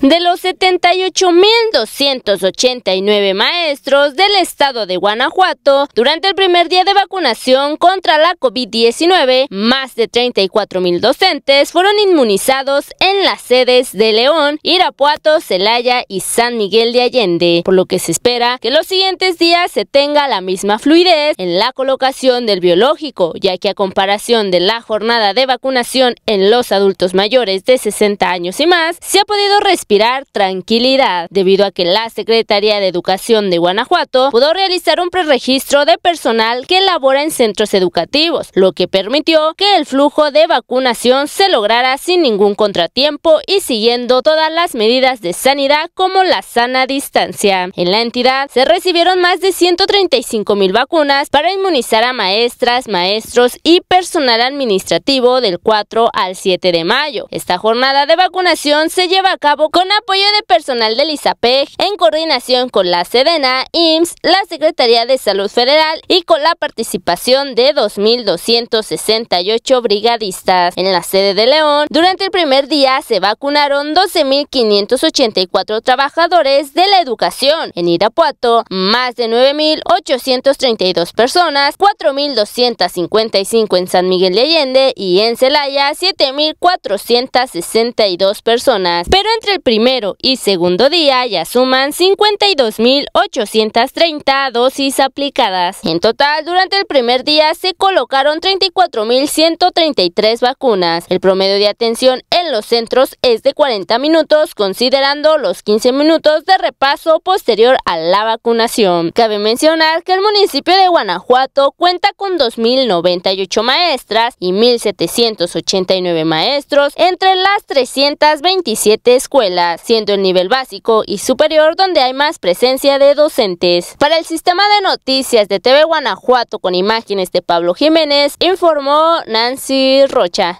De los 78.289 maestros del estado de Guanajuato, durante el primer día de vacunación contra la COVID-19, más de 34.000 docentes fueron inmunizados en las sedes de León, Irapuato, Celaya y San Miguel de Allende, por lo que se espera que los siguientes días se tenga la misma fluidez en la colocación del biológico, ya que a comparación de la jornada de vacunación en los adultos mayores de 60 años y más, se ha podido respirar tranquilidad, debido a que la Secretaría de Educación de Guanajuato pudo realizar un preregistro de personal que labora en centros educativos, lo que permitió que el flujo de vacunación se lograra sin ningún contratiempo y siguiendo todas las medidas de sanidad como la sana distancia. En la entidad se recibieron más de 135 mil vacunas para inmunizar a maestras, maestros y personal administrativo del 4 al 7 de mayo. Esta jornada de vacunación se lleva a cabo con apoyo de personal del ISAPEG, en coordinación con la SEDENA, IMSS, la Secretaría de Salud Federal y con la participación de 2.268 brigadistas. En la sede de León, durante el primer día se vacunaron 12.584 trabajadores de la educación. En Irapuato, más de 9.832 personas, 4.255 en San Miguel de Allende y en Celaya 7.462 personas. Pero entre el primero y segundo día ya suman 52.830 dosis aplicadas. En total, durante el primer día se colocaron 34.133 vacunas. El promedio de atención en los centros es de 40 minutos, considerando los 15 minutos de repaso posterior a la vacunación. Cabe mencionar que el municipio de Guanajuato cuenta con 2.098 maestras y 1.789 maestros entre las 327 escuelas siendo el nivel básico y superior donde hay más presencia de docentes. Para el sistema de noticias de TV Guanajuato con imágenes de Pablo Jiménez, informó Nancy Rocha.